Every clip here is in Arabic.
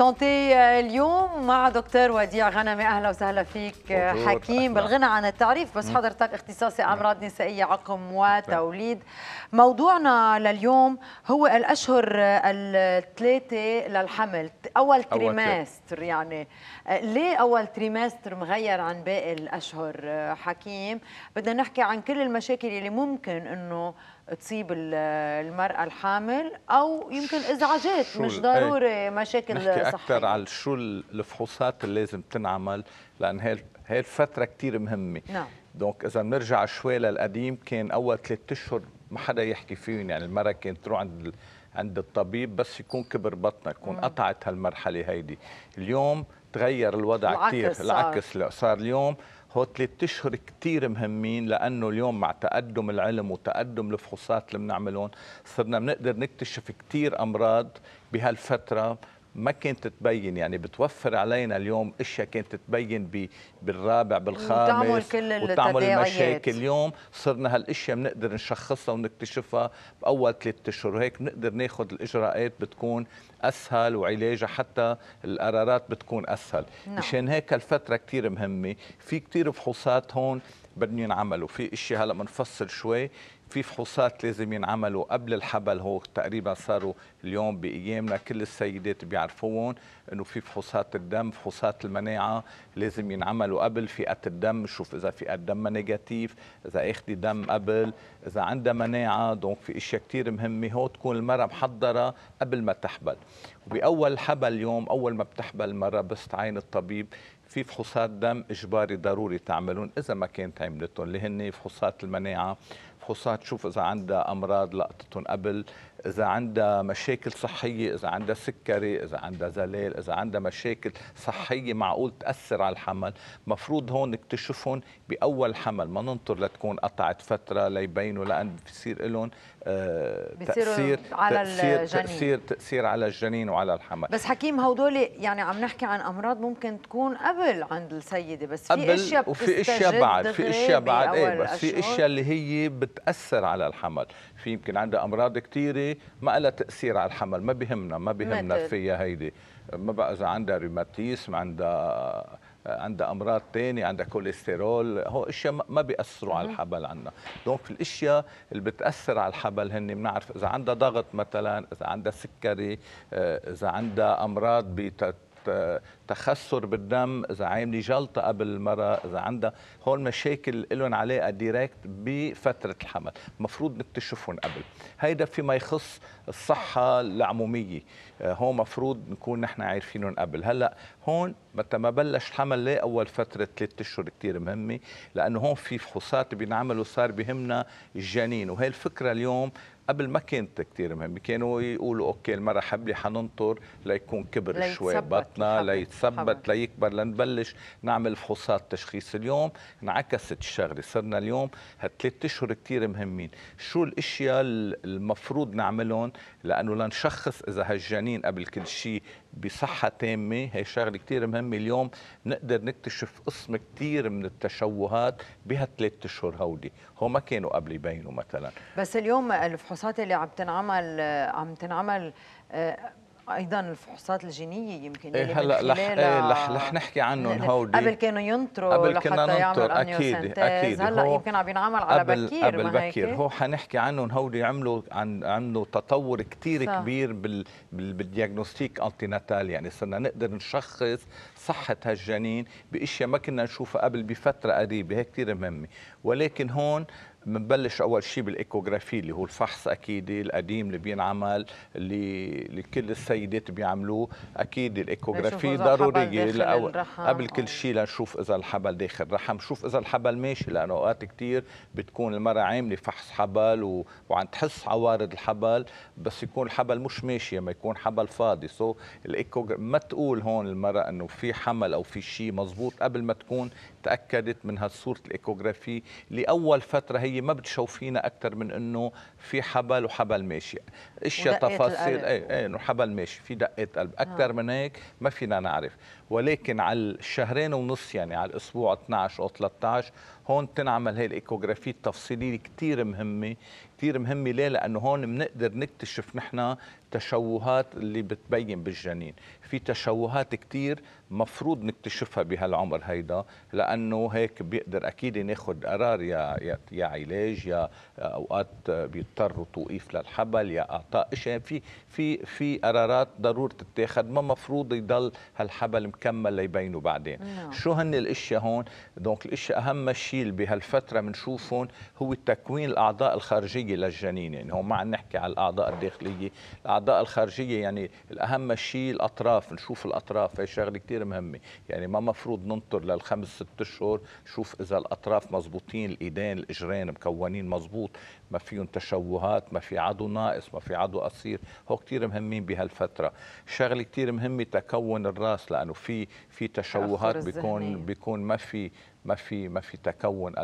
سونتي اليوم euh, مع دكتور وديع غنمي اهلا وسهلا فيك آه، حكيم بالغنى عن التعريف بس حضرتك اختصاصي نعم. امراض نسائيه عقم وتوليد نعم. موضوعنا لليوم هو الاشهر آه، الثلاثه للحمل اول تريماستر يعني آه، ليه اول تريماستر مغير عن باقي الاشهر حكيم بدنا نحكي عن كل المشاكل اللي ممكن انه تصيب المرأة الحامل أو يمكن إزعاجات مش إيه. ضروري مشاكل نحكي صحية أكثر على شو الفحوصات اللي لازم تنعمل لأن هي الفترة كثير مهمة نعم دونك إذا بنرجع شوي للقديم كان أول ثلاث أشهر ما حدا يحكي فيهم يعني المرأة كانت تروح عند عند الطبيب بس يكون كبر بطنها مم. نعم. قطعت هالمرحلة هيدي اليوم تغير الوضع كثير العكس صار اليوم هو ثلاث اشهر كثير مهمين لانه اليوم مع تقدم العلم وتقدم الفحوصات اللي بنعملهم صرنا بنقدر نكتشف كثير امراض بهالفتره ما كانت تبين يعني بتوفر علينا اليوم اشياء كانت تبين بالرابع بالخامس وتعمل كل المشاكل اليوم صرنا هالاشياء بنقدر نشخصها ونكتشفها باول ثلاث اشهر وهيك بنقدر ناخذ الاجراءات بتكون اسهل وعلاجها حتى القرارات بتكون اسهل نعم. مشان هيك الفتره كثير مهمه في كثير فحوصات هون بدهم ينعملوا في اشي هلا بنفصل شوي في فحوصات لازم ينعملوا قبل الحبل هو تقريبا صاروا اليوم بايامنا كل السيدات بيعرفوهم انه في فحوصات الدم فحوصات المناعه لازم ينعملوا قبل فئه الدم نشوف اذا فئه دمها نيجاتيف اذا اخذي دم قبل اذا عندها مناعه دونك في اشياء كثير مهمه هو تكون المراه محضره قبل ما تحبل وباول حبل اليوم اول ما بتحبل المراه بس تعين الطبيب في فحوصات دم اجباري ضروري تعملون اذا ما كانت عملتهم اللي هن فحوصات المناعه فحوصات تشوف اذا عندها امراض لقطتهم قبل إذا عندها مشاكل صحية إذا عندها سكري إذا عندها زلال إذا عندها مشاكل صحية معقول تأثر على الحمل مفروض هون نكتشفهم بأول حمل ما ننطر لتكون قطعت فترة ليبينوا لأن بصير لهم آه، تأثير على تأثير, الجنين. تأثير تأثير على الجنين وعلى الحمل بس حكيم هودول يعني عم نحكي عن أمراض ممكن تكون قبل عند السيدة بس في أشياء وفي أشياء بعد في أشياء بعد إيه بس في أشياء اللي هي بتأثر على الحمل في يمكن عندها أمراض كثيرة ما لها تاثير على الحمل ما بهمنا ما بهمنا فيها هيدي ما بقى اذا عندها روماتيزم عندها عندها امراض ثانيه عندها كوليسترول هو اشياء ما بياثروا على الحبل عندنا دونك الاشياء اللي بتاثر على الحبل هن بنعرف اذا عندها ضغط مثلا اذا عندها سكري آه، اذا عندها امراض بتت... تخثر بالدم اذا عامله جلطه قبل المراه اذا عندها هول مشاكل لهم علاقه ديركت بفتره الحمل المفروض نكتشفهم قبل هيدا فيما يخص الصحه العموميه آه، هون مفروض نكون نحن عارفينهم قبل هلا هون متى ما بلش الحمل ليه اول فتره ثلاث اشهر كثير مهمه لانه هون في فحوصات بينعملوا صار بهمنا الجنين وهي الفكره اليوم قبل ما كانت كثير مهمه كانوا يقولوا اوكي المرأة حبلي حننطر ليكون كبر ليتثبت شوي بطنها ليتثبت ليكبر لنبلش نعمل فحوصات تشخيص اليوم انعكست الشغله صرنا اليوم هالثلاث اشهر كثير مهمين شو الاشياء المفروض نعملهم لانه لنشخص اذا هالجنين قبل كل شيء بصحه تامه هي شغله كثير مهمه اليوم نقدر نكتشف قسم كثير من التشوهات بهالثلاث اشهر هودي هو ما كانوا قبل يبينوا مثلا بس اليوم الفحوصات اللي عم تنعمل عم تنعمل آه، ايضا الفحوصات الجينيه يمكن إيه هلا رح إيه رح نحكي عنهم هودي قبل كانوا ينطروا قبل كنا ننطر اكيد اكيد هلا يمكن عم ينعمل على قبل بكير قبل بكير هو حنحكي عنهم هودي عملوا عن عملوا تطور كثير كبير بال انتي انتيناتال يعني صرنا نقدر نشخص صحه هالجنين باشياء ما كنا نشوفها قبل بفتره قريبه هي كثير مهمه ولكن هون بنبلش اول شيء بالايكوغرافي اللي هو الفحص اكيد القديم اللي بينعمل اللي لكل السيدات بيعملوه اكيد الايكوغرافي ضروريه قبل كل شيء لنشوف اذا الحبل داخل الرحم شوف اذا الحبل ماشي لانه اوقات كثير بتكون المراه عامله فحص حبل و... وعم تحس عوارض الحبل بس يكون الحبل مش ماشي لما يكون حبل فاضي سو so, ما تقول هون المراه انه في حمل او في شيء مزبوط قبل ما تكون تاكدت من هالصوره الايكوغرافي لاول فتره هي الشرعيه ما بتشوفينا اكثر من انه في حبل وحبل ماشي اشياء تفاصيل اي اي انه حبل ماشي في دقه قلب اكثر آه. من هيك ما فينا نعرف ولكن على الشهرين ونص يعني على الاسبوع 12 او 13 هون تنعمل هي الايكوغرافيه التفصيليه كثير مهمه كثير مهمه ليه لانه هون بنقدر نكتشف نحن التشوهات اللي بتبين بالجنين في تشوهات كتير مفروض نكتشفها بهالعمر هيدا لانه هيك بيقدر اكيد ناخذ قرار يا يا, علاج يا اوقات بيضطروا توقيف للحبل يا اعطاء شيء في في في قرارات ضروري تتاخذ ما مفروض يضل هالحبل مكمل ليبينوا بعدين مم. نعم. شو هن الاشياء هون دونك الاشياء اهم شيء بهالفتره بنشوفهم هو تكوين الاعضاء الخارجيه للجنين يعني هون ما عم نحكي على الاعضاء الداخليه الاعضاء الخارجيه يعني الاهم شيء الاطراف نشوف الاطراف هي شغله كثير مهمه يعني ما مفروض ننطر للخمس ست اشهر شوف اذا الاطراف مزبوطين الايدين الاجرين مكونين مزبوط ما فيهم تشوهات ما في عضو ناقص ما في عضو قصير هو كثير مهمين بهالفتره شغله كثير مهمه تكون الراس لانه في في تشوهات بيكون بيكون ما في ما في ما في تكون آه،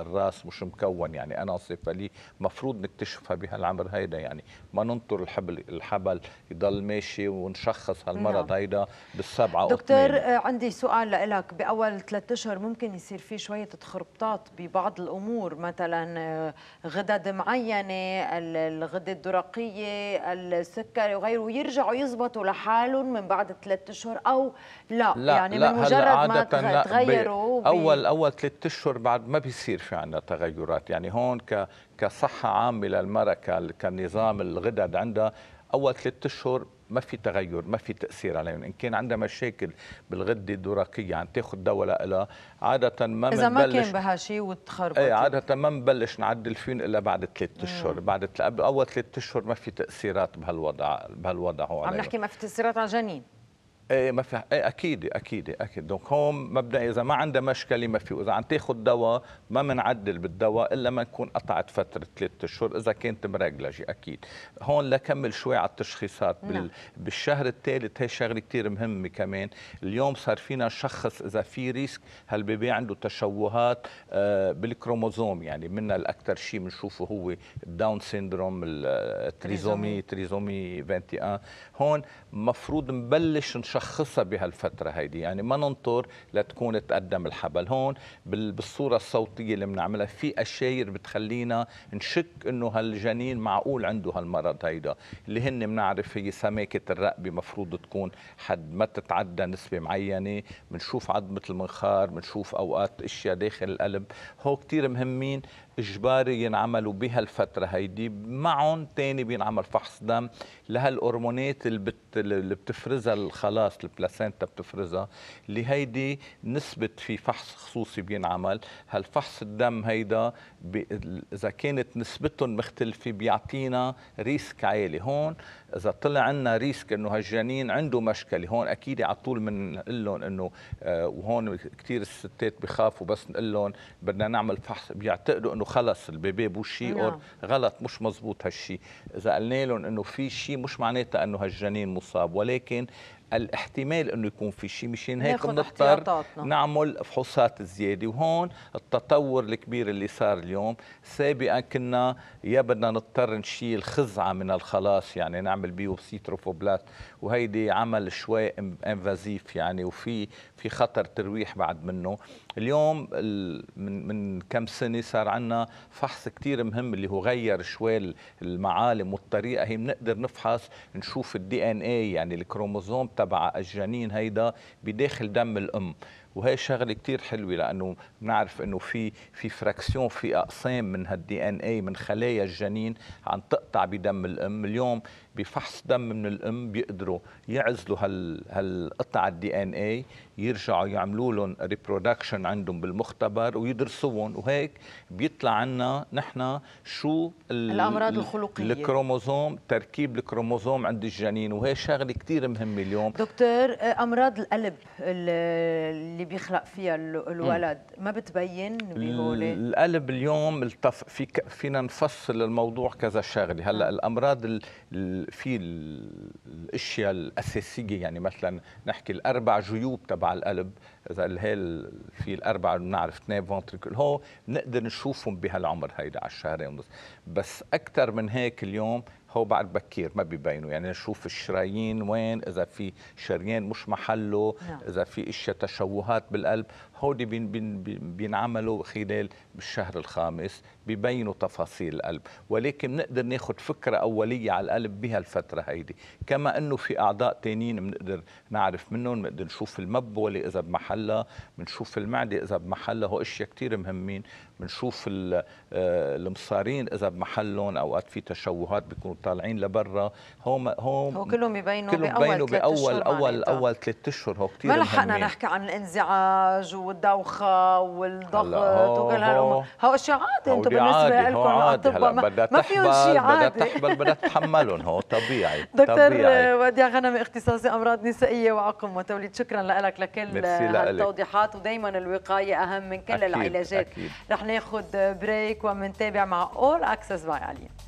الراس مش مكون يعني انا صفه لي مفروض نكتشفها بهالعمر هيدا يعني ما ننطر الحبل الحبل يضل ماشي ونشخص هالمرض نعم. هيدا بالسبعه دكتور وثمانية. آه، عندي سؤال لك باول ثلاثة اشهر ممكن يصير في شويه تخربطات ببعض الامور مثلا آه، غدد معينه الغده الدرقيه السكري وغيره ويرجعوا يزبطوا لحالهم من بعد ثلاثة اشهر او لا, لا يعني لا من مجرد ما تغيروا اول إيه. اول ثلاث اشهر بعد ما بيصير في عندنا تغيرات يعني هون ك كصحه عامه للمراه كنظام الغدد عندها اول ثلاث اشهر ما في تغير ما في تاثير عليهم ان كان عندها مشاكل بالغده الدرقيه عم تاخذ دواء لها عاده ما اذا ما كان بها شيء وتخربط ايه عاده ما بنبلش نعدل فيهم الا بعد ثلاث اشهر بعد اول ثلاث اشهر ما في تاثيرات بهالوضع بهالوضع عم نحكي ما في تاثيرات على الجنين ايه ما في ايه اكيد اكيد اكيد دونك هون مبدا اذا ما عندها مشكله ما في واذا عم تاخذ دواء ما بنعدل بالدواء الا ما نكون قطعت فتره ثلاثة اشهر اذا كانت مرجلجه اكيد هون لكمل شوي على التشخيصات نعم. بال... بالشهر الثالث هي شغله كثير مهمه كمان اليوم صار فينا نشخص اذا في ريسك هالبيبي عنده تشوهات آه، بالكروموزوم يعني منا الاكثر شيء بنشوفه هو الداون سيندروم التريزومي تريزومي 21 هون مفروض نبلش نشخص نشخصها بهالفتره هيدي يعني ما ننطر لتكون تقدم الحبل هون بالصوره الصوتيه اللي بنعملها في اشاير بتخلينا نشك انه هالجنين معقول عنده هالمرض هيدا اللي هن بنعرف هي سماكه الرقبه مفروض تكون حد ما تتعدى نسبه معينه بنشوف عظمه المنخار بنشوف اوقات اشياء داخل القلب هو كثير مهمين اجباري ينعملوا بهالفتره هيدي معهم تاني بينعمل فحص دم لهالهرمونات اللي, بت... اللي بتفرزها الخلاص البلاسينتا بتفرزها اللي هيدي نسبه في فحص خصوصي بينعمل هالفحص الدم هيدا ب... اذا كانت نسبتهم مختلفه بيعطينا ريسك عالي هون اذا طلع عنا ريسك انه هالجنين عنده مشكله هون اكيد على طول بنقول لهم انه آه، وهون كثير الستات بخافوا بس نقول لهم بدنا نعمل فحص بيعتقدوا انه خلص البيبي بو شيء نعم. غلط مش مزبوط هالشيء اذا قلنا لهم انه في شيء مش معناتها انه هالجنين مصاب ولكن الاحتمال انه يكون في شيء مشان هيك بنضطر نعمل فحوصات زياده وهون التطور الكبير اللي صار اليوم سابقا كنا يا بدنا نضطر نشيل خزعه من الخلاص يعني نعمل بيوبسي تروفوبلاست وهيدي عمل شوي انفازيف يعني وفي في خطر ترويح بعد منه اليوم من من كم سنه صار عندنا فحص كثير مهم اللي هو غير شوي المعالم والطريقه هي بنقدر نفحص نشوف الدي ان اي يعني الكروموزوم تبع الجنين هيدا بداخل دم الام وهي شغله كثير حلوه لانه بنعرف انه في في فراكسيون في اقسام من هالدي ان اي من خلايا الجنين عم تقطع بدم الام اليوم بفحص دم من الام بيقدروا يعزلوا هال هالقطع الدي ان اي يرجعوا يعملوا لهم ريبرودكشن عندهم بالمختبر ويدرسوهم وهيك بيطلع عنا نحن شو الامراض الخلقيه الكروموزوم تركيب الكروموزوم عند الجنين وهي شغله كثير مهمه اليوم دكتور امراض القلب اللي بيخلق فيها الولد ما بتبين بهول القلب اليوم التف... في ك... فينا نفصل الموضوع كذا شغله هلا الامراض ال... ال... في الاشياء الاساسيه يعني مثلا نحكي الاربع جيوب تبع القلب اذا هي في الاربع بنعرف اثنين فونتريكل هو بنقدر نشوفهم بهالعمر هيدا على الشهرين ونص بس اكثر من هيك اليوم هو بعد بكير ما بيبينوا يعني نشوف الشرايين وين اذا في شريان مش محله نعم. اذا في اشياء تشوهات بالقلب هودي بين بين بينعملوا خلال الشهر الخامس ببينوا تفاصيل القلب ولكن بنقدر ناخذ فكرة أولية على القلب بهالفترة هيدي كما أنه في أعضاء تانيين بنقدر نعرف منهم بنقدر نشوف المبولة إذا بمحلها بنشوف المعدة إذا بمحلها هو أشياء كثير مهمين بنشوف آه، المصارين إذا بمحلهم أوقات في تشوهات بيكونوا طالعين لبرا هون هو كلهم يبينوا كلهم بأول بأول أول يعني، أول ثلاث أشهر هو كثير ما لحقنا نحكي عن الانزعاج والدوخة والضغط وكل هالأمور هو أشياء عادي أنتم بالنسبه لكم اطباء ما فيهم شيء عادي بدها تحبل بدها تتحملهم هو طبيعي دكتور آه، وديع غنم اختصاصي امراض نسائيه وعقم وتوليد شكرا لك لكل التوضيحات ودائما الوقايه اهم من كل أكيد العلاجات أكيد. رح ناخذ بريك ومنتابع مع اول اكسس باي علي